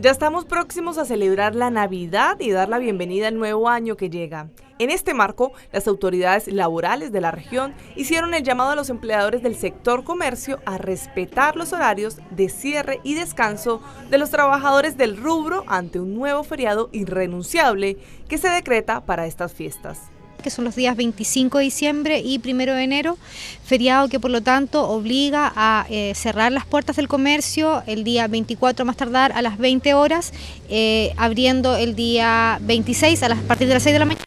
Ya estamos próximos a celebrar la Navidad y dar la bienvenida al nuevo año que llega. En este marco, las autoridades laborales de la región hicieron el llamado a los empleadores del sector comercio a respetar los horarios de cierre y descanso de los trabajadores del rubro ante un nuevo feriado irrenunciable que se decreta para estas fiestas que son los días 25 de diciembre y 1 de enero, feriado que por lo tanto obliga a eh, cerrar las puertas del comercio el día 24 más tardar a las 20 horas, eh, abriendo el día 26 a, las, partir de las 6 de la mañana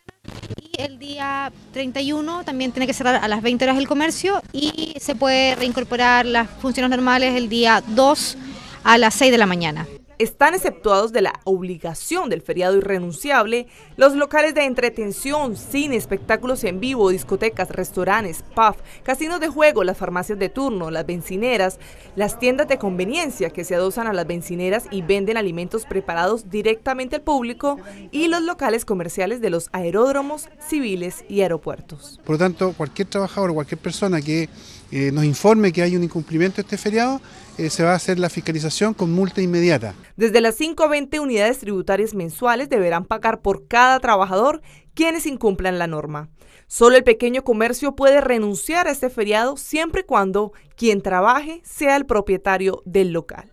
y el día 31 también tiene que cerrar a las 20 horas el comercio y se puede reincorporar las funciones normales el día 2 a las 6 de la mañana están exceptuados de la obligación del feriado irrenunciable los locales de entretención, cine, espectáculos en vivo, discotecas, restaurantes, pubs, casinos de juego, las farmacias de turno, las bencineras, las tiendas de conveniencia que se adosan a las bencineras y venden alimentos preparados directamente al público y los locales comerciales de los aeródromos civiles y aeropuertos. Por lo tanto, cualquier trabajador, cualquier persona que eh, nos informe que hay un incumplimiento de este feriado, eh, se va a hacer la fiscalización con multa inmediata. Desde las 5 a 20 unidades tributarias mensuales deberán pagar por cada trabajador quienes incumplan la norma. Solo el pequeño comercio puede renunciar a este feriado siempre y cuando quien trabaje sea el propietario del local.